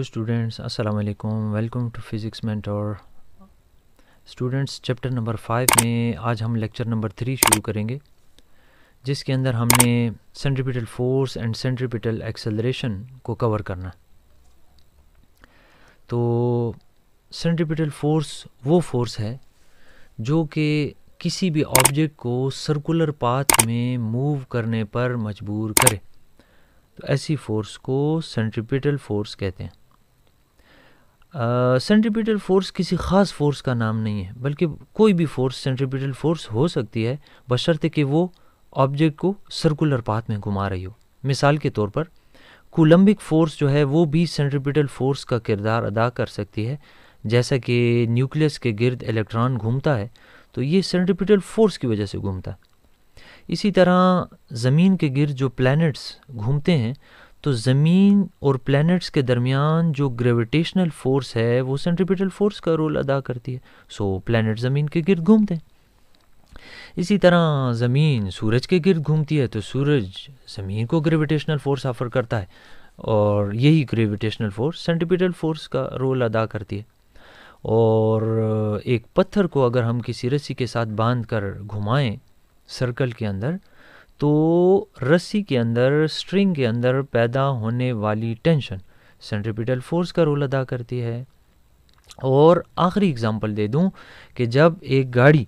Hello students अस्सलाम वालेकुम welcome to physics mentor students chapter number five में आज हम लेक्चर नंबर थ्री शुरू करेंगे जिसके अंदर हमने centripetal force and centripetal acceleration को कवर करना तो सेंट्रिपिटल फोर्स वो फोर्स है जो कि किसी भी ऑब्जेक्ट को सर्कुलर पाथ में मूव करने पर मजबूर करे तो ऐसी फोर्स को सेंट्रीपिटल फोर्स कहते हैं सेंट्रीपिटल फोर्स किसी ख़ास फोर्स का नाम नहीं है बल्कि कोई भी फोर्स सेंट्रीपिटल फोर्स हो सकती है बशर्ते कि वो ऑब्जेक्ट को सर्कुलर पाथ में घुमा रही हो मिसाल के तौर पर कोलम्बिक फोर्स जो है वो भी सेंट्रीपिटल फोर्स का किरदार अदा कर सकती है जैसा कि न्यूक्लियस के गिर्द इलेक्ट्रॉन घूमता है तो ये सेंट्रीपिटल फोर्स की वजह से घूमता है इसी तरह ज़मीन के गिर्द जो प्लैनेट्स घूमते हैं तो ज़मीन और प्लैनेट्स के दरमियान जो ग्रेविटेशनल फ़ोर्स है वो सेंट्रिपिटल फ़ोर्स का रोल अदा करती है सो प्लैनेट ज़मीन के गिरद घूमते हैं इसी तरह ज़मीन सूरज के गिरद घूमती है तो सूरज ज़मीन को ग्रेविटेशनल फ़ोर्स ऑफर करता है और यही ग्रेविटेशनल फ़ोर्स सेंट्रिपिटल फ़ोर्स का रोल अदा करती है और एक पत्थर को अगर हम किसी रस्सी के साथ बांध कर घुमाएँ सर्कल के अंदर तो रस्सी के अंदर स्ट्रिंग के अंदर पैदा होने वाली टेंशन सेंट्रिपिटल फोर्स का रोल अदा करती है और आखिरी एग्जांपल दे दूं कि जब एक गाड़ी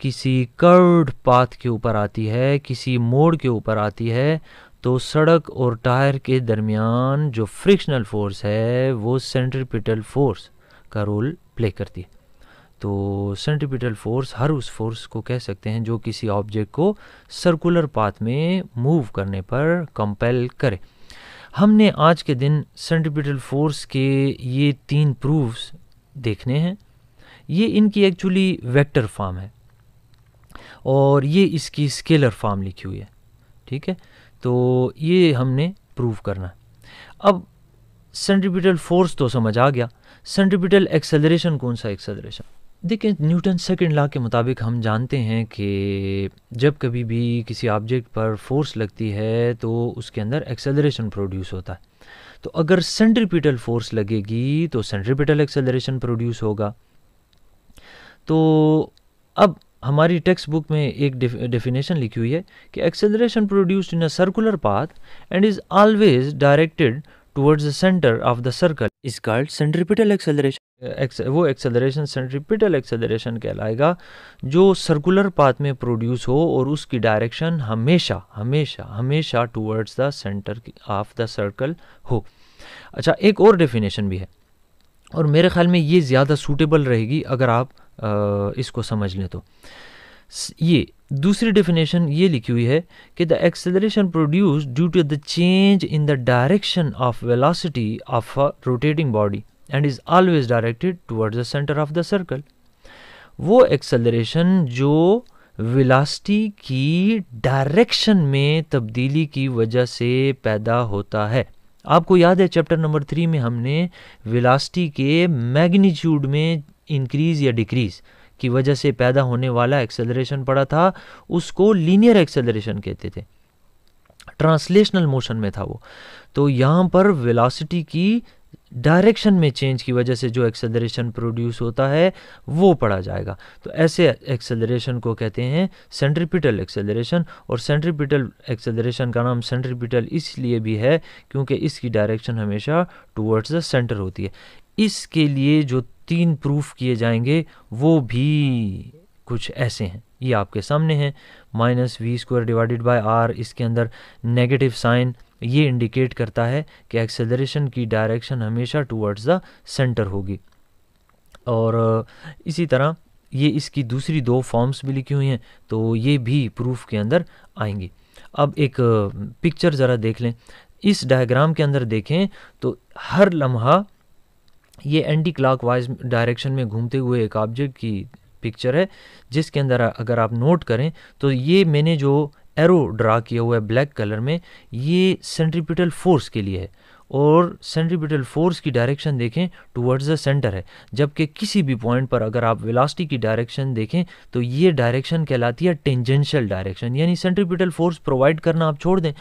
किसी कर्ड पाथ के ऊपर आती है किसी मोड़ के ऊपर आती है तो सड़क और टायर के दरमियान जो फ्रिक्शनल फोर्स है वो सेंट्रिपिटल फोर्स का रोल प्ले करती है तो सेंट्रिपिटल फोर्स हर उस फोर्स को कह सकते हैं जो किसी ऑब्जेक्ट को सर्कुलर पाथ में मूव करने पर कंपेल करे हमने आज के दिन सेंट्रिपिटल फोर्स के ये तीन प्रूफ्स देखने हैं ये इनकी एक्चुअली वेक्टर फॉर्म है और ये इसकी स्केलर फॉर्म लिखी हुई है ठीक है तो ये हमने प्रूव करना अब सेंट्रिपिटल फोर्स तो समझ आ गया सेंट्रिपिटल एक्सेलरेशन कौन सा एक्सेलरेशन देखिए न्यूटन सेकंड लॉ के मुताबिक हम जानते हैं कि जब कभी भी किसी ऑब्जेक्ट पर फोर्स लगती है तो उसके अंदर एक्सेलरेशन प्रोड्यूस होता है तो अगर सेंट्रीपिटल फोर्स लगेगी तो सेंट्रीपिटल एक्सेलरेशन प्रोड्यूस होगा तो अब हमारी टेक्स्ट बुक में एक डेफिनेशन लिखी हुई है कि acceleration produced in a circular path and is always directed towards the center of the circle is called centripetal acceleration. Uh, वो एक्सेलरेशन सेंट्रिपिटल एक्सेलरेशन कहलाएगा जो सर्कुलर पाथ में प्रोड्यूस हो और उसकी डायरेक्शन हमेशा हमेशा हमेशा towards the centre of the circle हो अच्छा एक और डेफिनेशन भी है और मेरे ख्याल में ये ज़्यादा सूटेबल रहेगी अगर आप आ, इसको समझ लें तो ये दूसरी डेफिनेशन ये लिखी हुई है कि the acceleration produce due to the change in the direction of velocity of a rotating body and is always directed towards the centre of the circle वो एक्सेलरेशन जो वेलासिटी की डायरेक्शन में तब्दीली की वजह से पैदा होता है आपको याद है चैप्टर नंबर थ्री में हमने विलासटी के मैग्नीट्यूड में इंक्रीज़ या डिक्रीज़ की वजह से पैदा होने वाला एक्सेलरेशन पड़ा था उसको लीनियर एक्सेलरेशन कहते थे ट्रांसलेशनल मोशन में था वो तो यहाँ पर वेलोसिटी की डायरेक्शन में चेंज की वजह से जो एक्सेलरेशन प्रोड्यूस होता है वो पढ़ा जाएगा तो ऐसे एक्सेलरेशन को कहते हैं सेंट्रीपिटल एक्सेलरेशन और सेंट्रिपिटल एक्सेलरेशन का नाम सेंट्रीपिटल इसलिए भी है क्योंकि इसकी डायरेक्शन हमेशा टूवर्ड्स द सेंटर होती है इसके लिए जो तीन प्रूफ किए जाएंगे वो भी कुछ ऐसे हैं ये आपके सामने हैं minus V square divided by R इसके अंदर नेगेटिव साइन ये इंडिकेट करता है कि एक्सेलरेशन की डायरेक्शन हमेशा टूवर्ड्स द सेंटर होगी और इसी तरह ये इसकी दूसरी दो फॉर्म्स भी लिखी हुई हैं तो ये भी प्रूफ के अंदर आएंगी अब एक पिक्चर ज़रा देख लें इस डायग्राम के अंदर देखें तो हर लम्हा ये एंटी क्लाक वाइज डायरेक्शन में घूमते हुए एक ऑब्जेक्ट की पिक्चर है जिसके अंदर अगर आप नोट करें तो ये मैंने जो एरो ड्रा किया हुआ है ब्लैक कलर में ये सेंट्रिपिटल फोर्स के लिए है और सेंट्रीपिटल फोर्स की डायरेक्शन देखें टूवर्ड्स द सेंटर है जबकि किसी भी पॉइंट पर अगर आप वेलासिटी की डायरेक्शन देखें तो ये डायरेक्शन कहलाती है टेंजेंशियल डायरेक्शन यानी सेंट्रीपिटल फोर्स प्रोवाइड करना आप छोड़ दें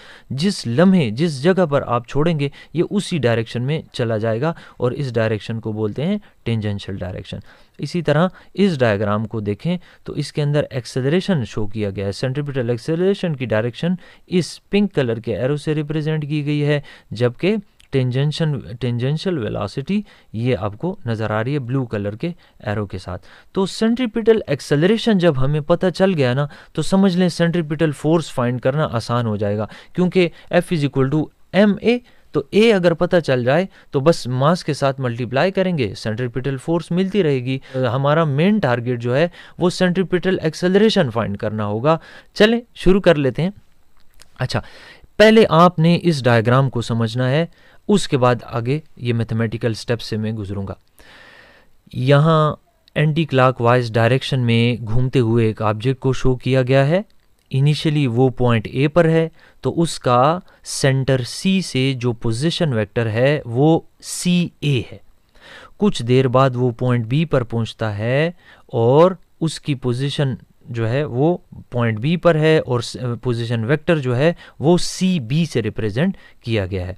जिस लम्हे जिस जगह पर आप छोड़ेंगे ये उसी डायरेक्शन में चला जाएगा और इस डायरेक्शन को बोलते हैं टेंजेंशियल डायरेक्शन इसी तरह इस डायग्राम को देखें तो इसके अंदर एक्सेलरेशन शो किया गया है सेंट्रीपिटल एक्सेलरेशन की डायरेक्शन इस पिंक कलर के एरो से रिप्रेजेंट की गई है जबकि टेंजेंशन टेंजेंशल वेलोसिटी ये आपको नज़र आ रही है ब्लू कलर के एरो के साथ तो सेंट्रीपिटल एक्सेलरेशन जब हमें पता चल गया ना तो समझ लें सेंट्रीपिटल फोर्स फाइंड करना आसान हो जाएगा क्योंकि F is equal to M A तो ए अगर पता चल जाए तो बस मास के साथ मल्टीप्लाई करेंगे सेंट्रीपिटल फोर्स मिलती रहेगी हमारा मेन टारगेट जो है वो सेंट्रीपिटल एक्सेलरेशन फाइंड करना होगा चलें शुरू कर लेते हैं अच्छा पहले आपने इस डायग्राम को समझना है उसके बाद आगे ये मैथमेटिकल स्टेप से मैं गुजरूँगा यहाँ एंटी क्लाक वाइज डायरेक्शन में घूमते हुए एक ऑब्जेक्ट को शो किया गया है इनिशियली वो पॉइंट ए पर है तो उसका सेंटर सी से जो पोजिशन वैक्टर है वो सी ए है कुछ देर बाद वो पॉइंट बी पर पहुंचता है और उसकी पोजीशन जो है वो पॉइंट बी पर है और पोजीशन वेक्टर जो है वो सी बी से रिप्रेजेंट किया गया है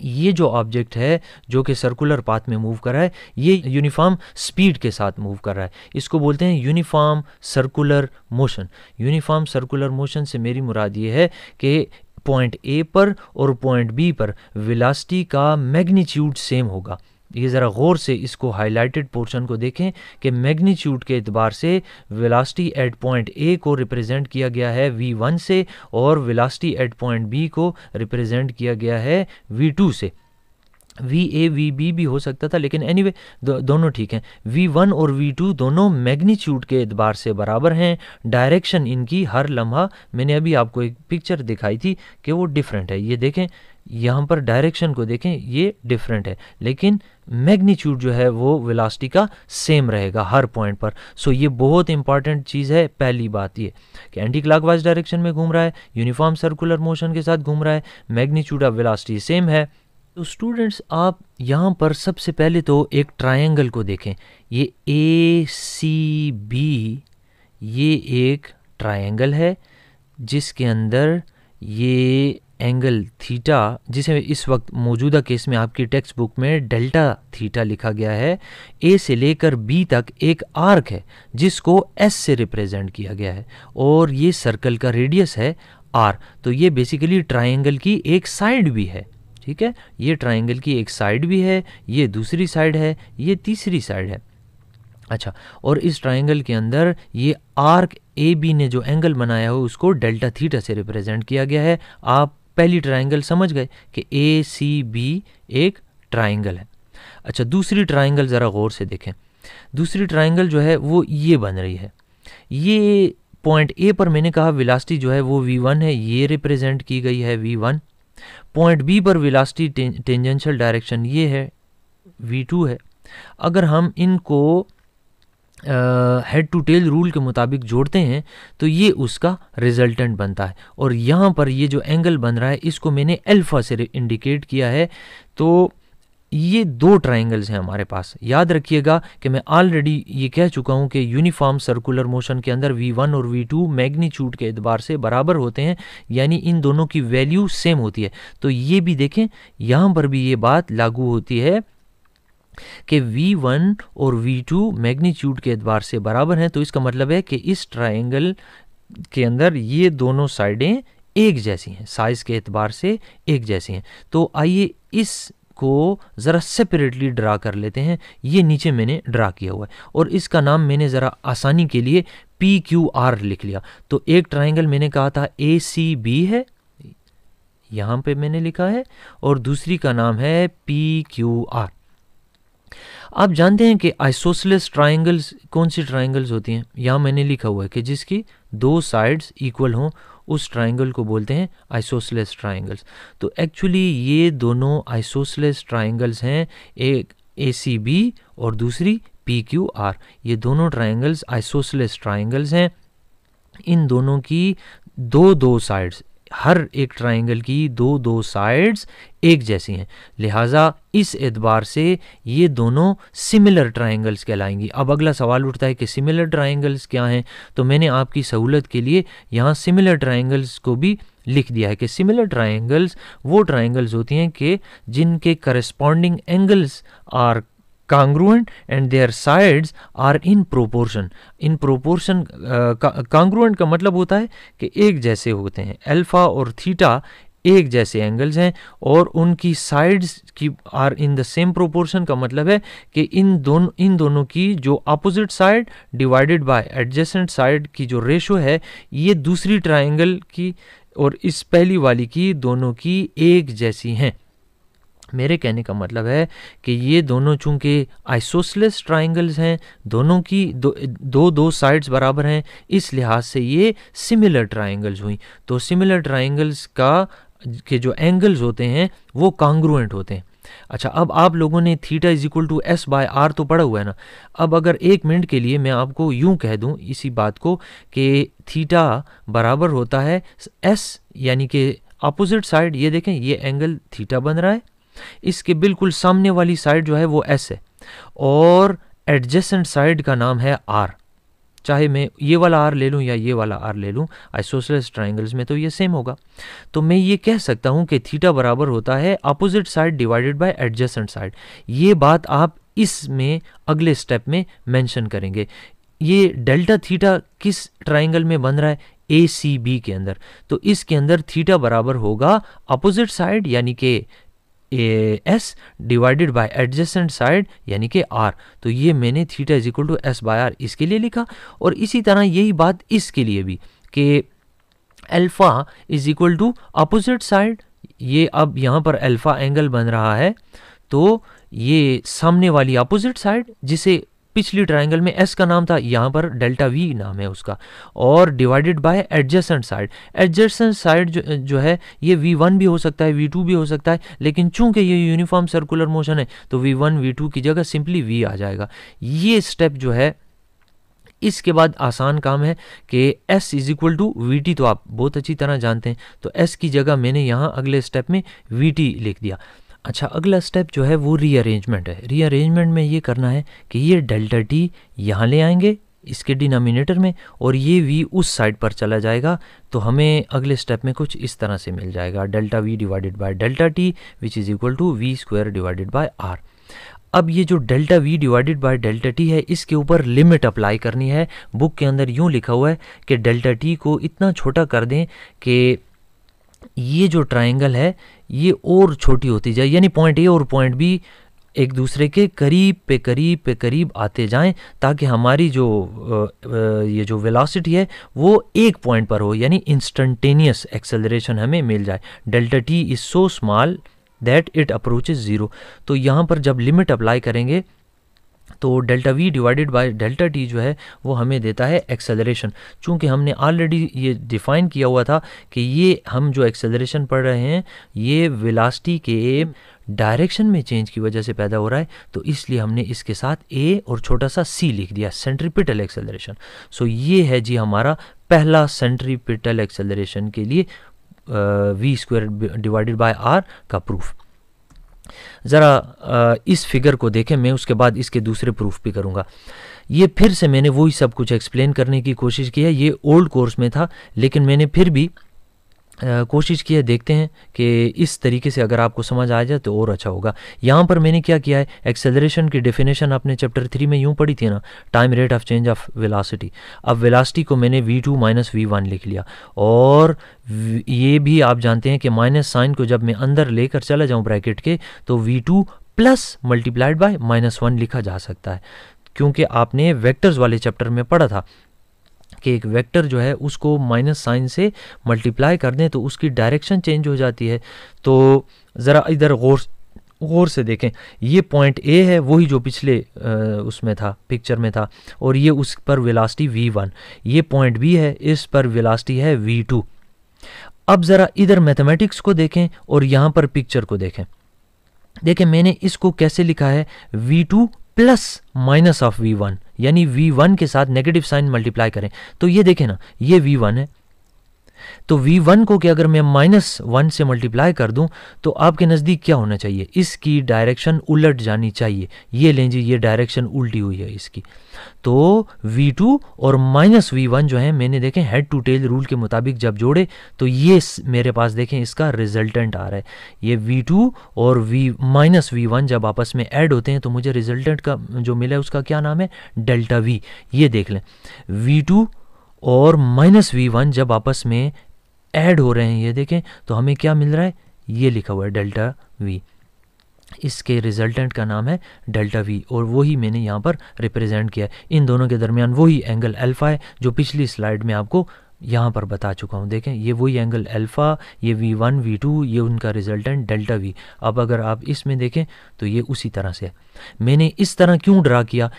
ये जो ऑब्जेक्ट है जो कि सर्कुलर पाथ में मूव कर रहा है ये यूनिफॉर्म स्पीड के साथ मूव कर रहा है इसको बोलते हैं uniform circular motion uniform circular motion से मेरी मुराद ये है कि पॉइंट ए पर और पॉइंट बी पर विलासटी का मैग्नीट्यूड सेम होगा ये ज़रा गौर से इसको हाईलाइटेड पोर्शन को देखें कि मैग्नीट्यूड के अतबार से वेलासिटी एट पॉइंट ए को रिप्रेजेंट किया गया है वी वन से और वेलासिटी एट पॉइंट बी को रिप्रेजेंट किया गया है वी टू से वी ए वी बी भी हो सकता था लेकिन एनी anyway, दो, दोनों ठीक हैं वी वन और वी टू दोनों मैग्नीट्यूड के अतबार से बराबर हैं डायरेक्शन इनकी हर लम्हा मैंने अभी आपको एक पिक्चर दिखाई थी कि वो डिफरेंट है ये देखें यहाँ पर डायरेक्शन को देखें ये डिफरेंट है लेकिन मैग्नीट्यूड जो है वो वेलासिटी का सेम रहेगा हर पॉइंट पर सो so ये बहुत इंपॉर्टेंट चीज़ है पहली बात ये कि एंटी क्लॉकवाइज डायरेक्शन में घूम रहा है यूनिफॉर्म सर्कुलर मोशन के साथ घूम रहा है मैग्नीट्यूड ऑफ विलास्टी सेम है तो स्टूडेंट्स आप यहाँ पर सबसे पहले तो एक ट्राइंगल को देखें ये ए सी बी ये एक ट्राइंगल है जिसके अंदर ये एंगल थीटा जिसे इस वक्त मौजूदा केस में आपकी टेक्स्ट बुक में डेल्टा थीटा लिखा गया है ए से लेकर बी तक एक आर्क है जिसको एस से रिप्रेजेंट किया गया है और ये सर्कल का रेडियस है आर तो ये बेसिकली ट्राइंगल की एक साइड भी है ठीक है ये ट्राइंगल की एक साइड भी है ये दूसरी साइड है ये तीसरी साइड है अच्छा और इस ट्राइंगल के अंदर ये आर्क ए बी ने जो एंगल बनाया हो उसको डेल्टा थीटा से रिप्रेजेंट किया गया है आप पहली ट्राइंगल समझ गए कि ए सी बी एक ट्राइंगल है अच्छा दूसरी ट्राइंगल ज़रा गौर से देखें दूसरी ट्राइंगल जो है वो ये बन रही है ये पॉइंट ए पर मैंने कहा विलास्टी जो है वो वी वन है ये रिप्रेजेंट की गई है वी वन पॉइंट बी पर विलास्टी टेंजेंशियल डायरेक्शन ये है वी टू है अगर हम इनको हेड टू टेल रूल के मुताबिक जोड़ते हैं तो ये उसका रिजल्टेंट बनता है और यहाँ पर ये जो एंगल बन रहा है इसको मैंने अल्फ़ा से इंडिकेट किया है तो ये दो ट्राइंगल्स हैं हमारे पास याद रखिएगा कि मैं ऑलरेडी ये कह चुका हूँ कि यूनिफॉर्म सर्कुलर मोशन के अंदर v1 और v2 मैग्नीच्यूड के अतबार से बराबर होते हैं यानी इन दोनों की वैल्यू सेम होती है तो ये भी देखें यहाँ पर भी ये बात लागू होती है कि V1 और V2 मैग्नीट्यूड के एतबार से बराबर हैं तो इसका मतलब है कि इस ट्राइंगल के अंदर ये दोनों साइडें एक जैसी हैं साइज़ के एतबार से एक जैसी हैं तो आइए इस को ज़रा सेपरेटली ड्रा कर लेते हैं ये नीचे मैंने ड्रा किया हुआ है और इसका नाम मैंने ज़रा आसानी के लिए पी क्यू आर लिख लिया तो एक ट्राइंगल मैंने कहा था ए सी बी है यहाँ पे मैंने लिखा है और दूसरी का नाम है पी क्यू आर आप जानते हैं कि आइसोसलेस ट्राइंगल्स कौन सी ट्राइंगल्स होती हैं यहाँ मैंने लिखा हुआ है कि जिसकी दो साइड्स इक्वल हों उस ट्राइंगल को बोलते हैं आइसोसलेस ट्राइंगल्स तो एक्चुअली ये दोनों आइसोसलेस ट्राइंगल्स हैं एक ए सी बी और दूसरी पी क्यू आर ये दोनों ट्राइंगल्स आइसोसलेस ट्राइंगल्स हैं इन दोनों की दो दो साइड्स हर एक ट्राइंगल की दो दो साइड्स एक जैसी हैं लिहाजा इस एतबार से ये दोनों सिमिलर ट्राइंगल्स कहलाएंगी अब अगला सवाल उठता है कि सिमिलर ट्राइंगल्स क्या हैं तो मैंने आपकी सहूलत के लिए यहाँ सिमिलर ट्राइंगल्स को भी लिख दिया है कि सिमिलर ट्राइंगल्स वो ट्राइंगल्स होती हैं कि जिनके corresponding angles are congruent and their sides are in proportion. In proportion uh, congruent का मतलब होता है कि एक जैसे होते हैं alpha और थीटा एक जैसे एंगल्स हैं और उनकी साइड्स की are in the same proportion का मतलब है कि इन दोनों इन दोनों की जो opposite side divided by adjacent side की जो रेशो है ये दूसरी ट्रायंगल की और इस पहली वाली की दोनों की एक जैसी हैं मेरे कहने का मतलब है कि ये दोनों चूंकि आइसोसलेस ट्राइंगल्स हैं दोनों की दो दो, साइड्स बराबर हैं इस लिहाज से ये सिमिलर ट्राइंगल्स हुई तो सिमिलर ट्राइंगल्स का के जो एंगल्स होते हैं वो कांग्रुएंट होते हैं अच्छा अब आप लोगों ने theta is equal to S by R तो पढ़ा हुआ है ना अब अगर एक मिनट के लिए मैं आपको यूं कह दूं इसी बात को कि थीटा बराबर होता है एस यानी कि अपोजिट साइड ये देखें ये एंगल थीटा बन रहा है इसके बिल्कुल सामने वाली साइड जो है वो एस है और एडजेसेंट साइड का नाम है आर चाहे मैं ये वाला आर ले लूँ या ये वाला आर ले लूँ आइसोसलेस ट्राइंगल्स में तो ये सेम होगा तो मैं ये कह सकता हूँ कि थीटा बराबर होता है opposite side divided by adjacent side ये बात आप इसमें अगले स्टेप में मेंशन करेंगे ये डेल्टा थीटा किस ट्राइंगल में बन रहा है ए सी बी के अंदर तो इसके अंदर थीटा बराबर होगा अपोजिट साइड यानी कि S divided by adjacent side यानी कि आर तो ये मैंने theta is equal to S by R इसके लिए लिखा और इसी तरह यही बात इसके लिए भी कि alpha is equal to opposite side ये अब यहाँ पर अल्फ़ा एंगल बन रहा है तो ये सामने वाली अपोजिट साइड जिसे पिछली ट्राइंगल में एस का नाम था यहाँ पर डेल्टा वी नाम है उसका और divided by adjacent side adjacent side जो जो है ये वी वन भी हो सकता है वी टू भी हो सकता है लेकिन चूंकि ये यूनिफॉर्म सर्कुलर मोशन है तो वी वन वी टू की जगह सिंपली वी आ जाएगा ये स्टेप जो है इसके बाद आसान काम है कि s is equal to V T तो आप बहुत अच्छी तरह जानते हैं तो s की जगह मैंने यहाँ अगले स्टेप में वी टी लिख दिया अच्छा अगला स्टेप जो है वो रीअरेंजमेंट है रीअरेंजमेंट में ये करना है कि ये डेल्टा टी यहाँ ले आएंगे इसके डिनोमिनेटर में और ये वी उस साइड पर चला जाएगा तो हमें अगले स्टेप में कुछ इस तरह से मिल जाएगा delta V divided by delta T which is equal to V square divided by R अब ये जो delta V divided by delta T है इसके ऊपर लिमिट अप्लाई करनी है बुक के अंदर यूँ लिखा हुआ है कि डेल्टा टी को इतना छोटा कर दें कि ये जो ट्राइंगल है ये और छोटी होती जाए यानी पॉइंट ए और पॉइंट बी एक दूसरे के करीब पे करीब पे करीब आते जाएं ताकि हमारी जो ये जो वेलोसिटी है वो एक पॉइंट पर हो यानी इंस्टेंटेनियस एक्सेलरेशन हमें मिल जाए delta T is so small that it approaches zero तो यहाँ पर जब लिमिट अप्लाई करेंगे तो delta V divided by delta T जो है वो हमें देता है एक्सेलरेशन चूंकि हमने ऑलरेडी ये डिफाइन किया हुआ था कि ये हम जो एक्सेलरेशन पढ़ रहे हैं ये वेलासिटी के डायरेक्शन में चेंज की वजह से पैदा हो रहा है तो इसलिए हमने इसके साथ ए और छोटा सा सी लिख दिया सेंट्रीपिटल एक्सेलरेशन सो ये है जी हमारा पहला सेंट्रीपिटल एक्सेलरेशन के लिए V square divided by R का प्रूफ ज़रा इस फिगर को देखें मैं उसके बाद इसके दूसरे प्रूफ भी करूँगा ये फिर से मैंने वही सब कुछ एक्सप्लेन करने की कोशिश की है ये ओल्ड कोर्स में था लेकिन मैंने फिर भी कोशिश की है देखते हैं कि इस तरीके से अगर आपको समझ आ जाए तो और अच्छा होगा यहाँ पर मैंने क्या किया है एक्सेलरेशन की डेफिनेशन आपने चैप्टर थ्री में यूँ पढ़ी थी ना time rate of change of velocity अब वेलासिटी को मैंने V two minus V one लिख लिया और ये भी आप जानते हैं कि माइनस साइन को जब मैं अंदर लेकर चला जाऊँ ब्रैकेट के तो V two plus multiplied by minus one लिखा जा सकता है क्योंकि आपने वेक्टर्स वाले चैप्टर में पढ़ा था आपके एक वेक्टर जो है उसको माइनस साइन से मल्टीप्लाई कर दें तो उसकी डायरेक्शन चेंज हो जाती है तो ज़रा इधर गौर गौर से देखें ये पॉइंट ए है वही जो पिछले उसमें था पिक्चर में था और ये उस पर विलासटी वी वन ये पॉइंट बी है इस पर विलासटी है वी टू अब ज़रा इधर मैथमेटिक्स को देखें और यहाँ पर पिक्चर को देखें देखें मैंने इसको कैसे लिखा है v2 plus minus of V one यानी वी वन के साथ नेगेटिव साइन मल्टीप्लाई करें तो ये देखें ना ये वी वन है तो वी वन को कि अगर मैं माइनस वन से मल्टीप्लाई कर दूं तो आपके नज़दीक क्या होना चाहिए इसकी डायरेक्शन उलट जानी चाहिए ये लें जी ये डायरेक्शन उल्टी हुई है इसकी तो वी टू और माइनस वी वन जो है मैंने देखें हेड टू टेल रूल के मुताबिक जब जोड़े तो ये मेरे पास देखें इसका रिजल्टेंट आ रहा है ये वी टू और वी माइनस वी वन जब आपस में ऐड होते हैं तो मुझे रिजल्टेंट का जो मिला है उसका क्या नाम है डेल्टा वी ये देख लें वी टू और माइनस वी वन जब आपस में ऐड हो रहे हैं ये देखें तो हमें क्या मिल रहा है ये लिखा हुआ है डेल्टा वी इसके रिजल्टेंट का नाम है डेल्टा वी और वही मैंने यहाँ पर रिप्रेजेंट किया है इन दोनों के दरमियान वही एंगल एल्फ़ा है जो पिछली स्लाइड में आपको यहाँ पर बता चुका हूँ देखें ये वही एंगल अल्फ़ा ये वी वन वी टू ये उनका रिजल्टेंट डेल्टा वी अब अगर आप इसमें देखें तो ये उसी तरह से है मैंने इस तरह क्यों ड्रा किया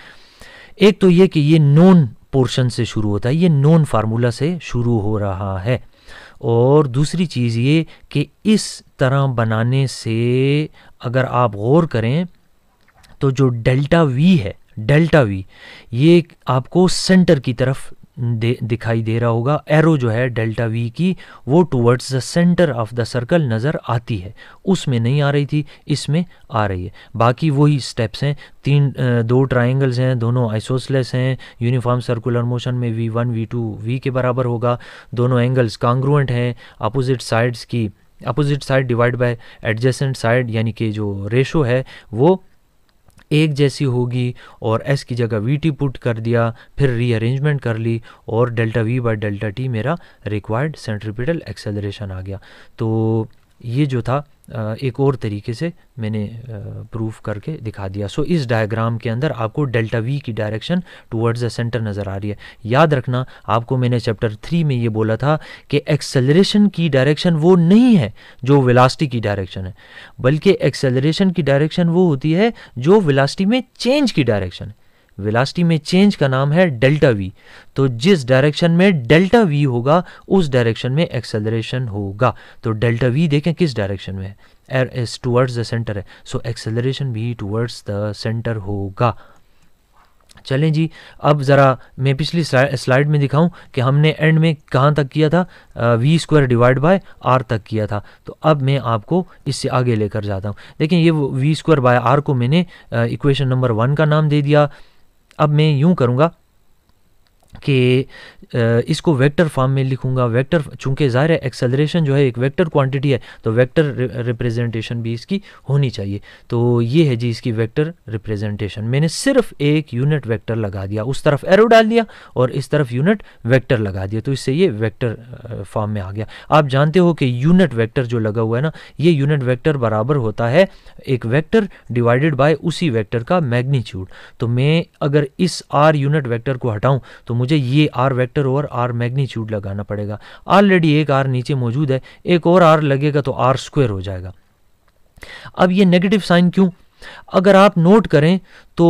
एक तो ये कि ये नॉन पोर्शन से शुरू होता है ये नॉन फार्मूला से शुरू हो रहा है और दूसरी चीज़ ये कि इस तरह बनाने से अगर आप गौर करें तो जो डेल्टा वी है डेल्टा वी ये आपको सेंटर की तरफ दे, दिखाई दे रहा होगा एरो जो है डेल्टा वी की वो towards the centre of the circle नज़र आती है उसमें नहीं आ रही थी इसमें आ रही है बाकी वही स्टेप्स हैं तीन दो ट्राइंगल्स हैं दोनों आइसोसलेस हैं यूनिफॉर्म सर्कुलर मोशन में V one V two V के बराबर होगा दोनों एंगल्स कांग्रुएंट हैं अपोजिट साइड्स की opposite side divide by adjacent side यानी कि जो रेशो है वो एक जैसी होगी और एस की जगह वी टी पुट कर दिया फिर रीअरेंजमेंट कर ली और delta V by delta T मेरा रिक्वायर्ड सेंट्रीपिटल एक्सेलरेशन आ गया तो ये जो था एक और तरीके से मैंने प्रूफ करके दिखा दिया सो so, इस डायग्राम के अंदर आपको डेल्टा वी की डायरेक्शन टुवर्ड्स द सेंटर नज़र आ रही है याद रखना आपको मैंने चैप्टर थ्री में ये बोला था कि एक्सेलरेशन की डायरेक्शन वो नहीं है जो विलास्टी की डायरेक्शन है बल्कि एक्सेलरेशन की डायरेक्शन वो होती है जो विलास्टी में चेंज की डायरेक्शन है वेलासिटी में चेंज का नाम है डेल्टा वी तो जिस डायरेक्शन में डेल्टा वी होगा उस डायरेक्शन में एक्सेलरेशन होगा तो डेल्टा वी देखें किस डायरेक्शन में है इज टूवर्ड्स द सेंटर है सो एक्सेलरेशन भी टूवर्ड्स द सेंटर होगा चलें जी अब ज़रा मैं पिछली स्लाइड में दिखाऊं कि हमने एंड में कहाँ तक किया था V square divide by R तक किया था तो अब मैं आपको इससे आगे लेकर जाता हूँ देखिए ये वी स्क्वायर बाय आर को मैंने इक्वेशन नंबर वन का नाम दे दिया अब मैं यूँ करूँगा कि इसको वेक्टर फॉर्म में लिखूंगा वेक्टर चूंकि ज़ाहिर है एक्सेलरेशन जो है एक वेक्टर क्वांटिटी है तो वेक्टर रिप्रेजेंटेशन भी इसकी होनी चाहिए तो ये है जी इसकी वेक्टर रिप्रेजेंटेशन मैंने सिर्फ एक यूनिट वेक्टर लगा दिया उस तरफ एरो डाल दिया और इस तरफ यूनिट वैक्टर लगा दिया तो इससे ये वैक्टर फॉर्म में आ गया आप जानते हो कि यूनिट वैक्टर जो लगा हुआ है ना ये यूनिट वेक्टर बराबर होता है एक वेक्टर डिवाइडेड बाय उसी वैक्टर का मैग्नीच्यूड तो मैं अगर इस आर यूनिट वैक्टर को हटाऊं तो मुझे ये R vector metre over R magnitude लगाना पड़ेगा ऑलरेडी एक आर नीचे मौजूद है एक और आर लगेगा तो आर स्क्वेयर हो जाएगा अब ये नेगेटिव साइन क्यों अगर आप नोट करें तो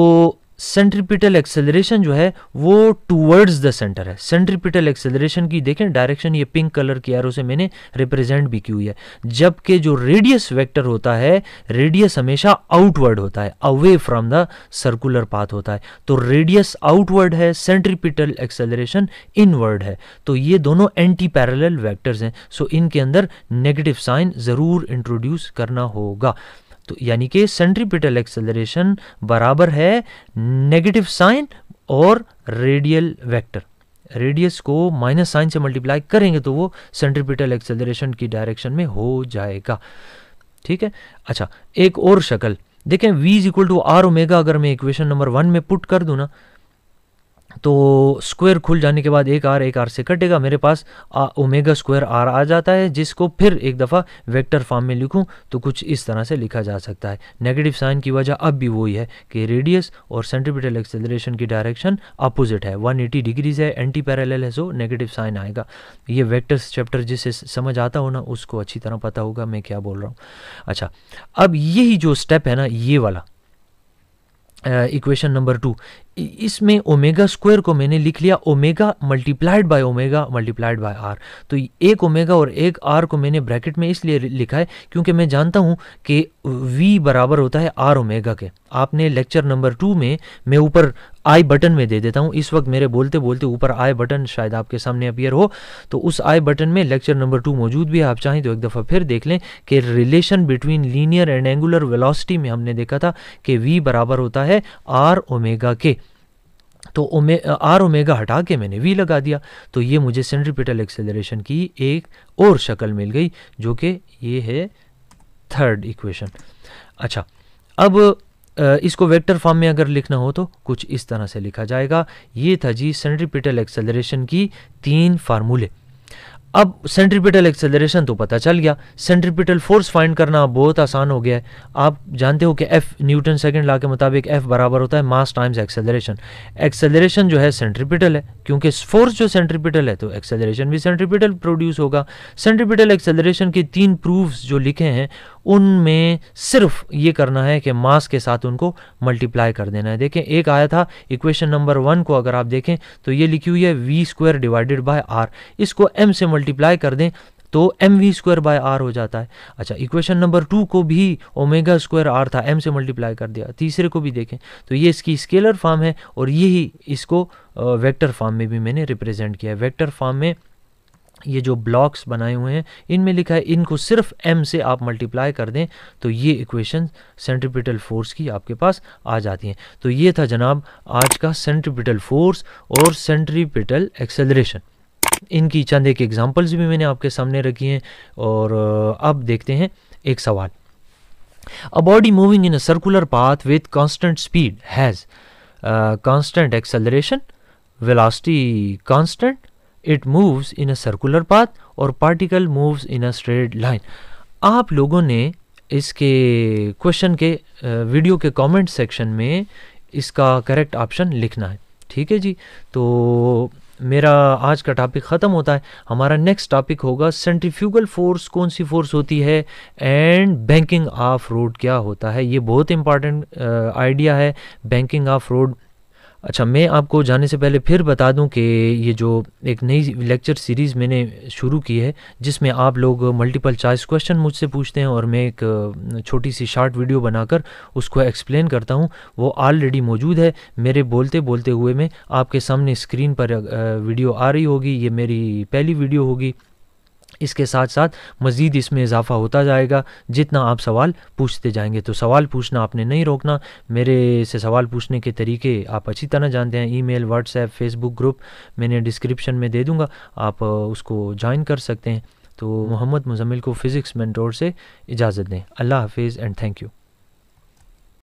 सेंट्रीपिटल एक्सेलरेशन जो है वो टूवर्ड्स द सेंटर है सेंट्रीपिटल एक्सेलरेशन की देखें डायरेक्शन ये पिंक कलर की एरो से मैंने रिप्रेजेंट भी की हुई है जबकि जो रेडियस वेक्टर होता है रेडियस हमेशा आउटवर्ड होता है away from the circular path होता है तो रेडियस आउटवर्ड है सेंट्रीपिटल एक्सेलरेशन इनवर्ड है तो ये दोनों एंटी पैरल वैक्टर्स हैं सो इनके अंदर नेगेटिव साइन ज़रूर इंट्रोड्यूस करना होगा तो यानी कि सेंट्रीपिटल एक्सेलरेशन बराबर है नेगेटिव साइन और रेडियल वेक्टर रेडियस को माइनस साइन से मल्टीप्लाई करेंगे तो वो सेंट्रीपिटल एक्सेलरेशन की डायरेक्शन में हो जाएगा ठीक है अच्छा एक और शक्ल देखें v is equal to R omega अगर मैं इक्वेशन नंबर वन में पुट कर दूँ ना तो स्क्वायर खुल जाने के बाद एक आर एक आर से कटेगा मेरे पास आ, ओमेगा स्क्वायर आर आ जाता है जिसको फिर एक दफ़ा वेक्टर फॉर्म में लिखूं तो कुछ इस तरह से लिखा जा सकता है नेगेटिव साइन की वजह अब भी वही है कि रेडियस और सेंट्रीपिटल एक्सेलरेशन की डायरेक्शन अपोजिट है 180 डिग्रीज है एंटी पैरेलल है सो नेगेटिव साइन आएगा ये वैक्टर चैप्टर जिसे समझ आता हो ना उसको अच्छी तरह पता होगा मैं क्या बोल रहा हूँ अच्छा अब यही जो स्टेप है ना ये वाला इक्वेशन नंबर टू इसमें ओमेगा स्क्वायर को मैंने लिख लिया omega multiplied by omega multiplied by R तो एक ओमेगा और एक आर को मैंने ब्रैकेट में इसलिए लिखा है क्योंकि मैं जानता हूं कि वी बराबर होता है आर ओमेगा के आपने लेक्चर नंबर टू में मैं ऊपर आई बटन में दे देता हूं इस वक्त मेरे बोलते बोलते ऊपर आई बटन शायद आपके सामने अपियर हो तो उस आई बटन में लेक्चर नंबर टू मौजूद भी है आप चाहें तो एक दफ़ा फिर देख लें कि relation between linear and angular velocity में हमने देखा था कि वी बराबर होता है आर ओमेगा के तो ओमे आर ओमेगा हटा के मैंने वी लगा दिया तो ये मुझे सेंट्रीपिटल एक्सेलरेशन की एक और शक्ल मिल गई जो कि ये है थर्ड इक्वेशन अच्छा अब इसको वेक्टर फॉर्म में अगर लिखना हो तो कुछ इस तरह से लिखा जाएगा ये था जी सेंट्रीपिटल एक्सेलरेशन की तीन फार्मूले अब सेंट्रीपिटल एक्सेलरेशन तो पता चल गया सेंट्रीपिटल फोर्स फाइंड करना बहुत आसान हो गया है आप जानते हो कि एफ न्यूटन सेकंड लॉ के मुताबिक एफ बराबर होता है मास टाइम्स एक्सेलरेशन एक्सेलरेशन जो है सेंट्रीपिटल है क्योंकि फोर्स जो सेंट्रीपिटल है तो एक्सेलरेशन भी सेंट्रीपिटल प्रोड्यूस होगा सेंट्रीपिटल एक्सेलरेशन के तीन प्रूफ जो लिखे हैं उनमें सिर्फ ये करना है कि मास के साथ उनको मल्टीप्लाई कर देना है देखें एक आया था इक्वेशन नंबर वन को अगर आप देखें तो ये लिखी हुई है V square divided by R इसको एम से मल्टीप्लाई कर दें तो M V square by R हो जाता है अच्छा इक्वेशन नंबर टू को भी ओमेगा स्क्वायर आर था एम से मल्टीप्लाई कर दिया तीसरे को भी देखें तो ये इसकी स्केलर फॉर्म है और यही इसको वेक्टर फॉर्म में भी मैंने रिप्रेजेंट किया है वेक्टर फॉर्म में ये जो ब्लॉक्स बनाए हुए हैं इनमें लिखा है इनको सिर्फ m से आप मल्टीप्लाई कर दें तो ये इक्वेशन सेंट्रिपिटल फोर्स की आपके पास आ जाती हैं तो ये था जनाब आज का सेंट्रिपिटल फोर्स और सेंट्रीपिटल एक्सेलरेशन इनकी चंद एक एग्जांपल्स भी मैंने आपके सामने रखी हैं और अब देखते हैं एक सवाल a body moving in a circular path with constant speed has constant acceleration velocity constant it moves in a circular path और particle moves in a straight line आप लोगों ने इसके क्वेश्चन के वीडियो के कमेंट सेक्शन में इसका correct option लिखना है ठीक है जी तो मेरा आज का टॉपिक ख़त्म होता है हमारा नेक्स्ट टॉपिक होगा सेंट्रीफ्यूगल फोर्स कौन सी फोर्स होती है एंड बैंकिंग ऑफ रोड क्या होता है ये बहुत इंपॉर्टेंट आइडिया है बैंकिंग ऑफ रोड अच्छा मैं आपको जाने से पहले फिर बता दूं कि ये जो एक नई लेक्चर सीरीज़ मैंने शुरू की है जिसमें आप लोग मल्टीपल चॉइस क्वेश्चन मुझसे पूछते हैं और मैं एक छोटी सी शार्ट वीडियो बनाकर उसको एक्सप्लेन करता हूं वो ऑलरेडी मौजूद है मेरे बोलते बोलते हुए में आपके सामने स्क्रीन पर वीडियो आ रही होगी ये मेरी पहली वीडियो होगी इसके साथ साथ मज़ीद इसमें इजाफा होता जाएगा जितना आप सवाल पूछते जाएंगे तो सवाल पूछना आपने नहीं रोकना मेरे से सवाल पूछने के तरीके आप अच्छी तरह जानते हैं email WhatsApp Facebook group मैंने डिस्क्रिप्शन में दे दूँगा आप उसको ज्वाइन कर सकते हैं तो मोहम्मद मुजमिल को फ़िज़िक्स मैंटोर से इजाज़त दें अल्लाह हाफिज़ एंड थैंक यू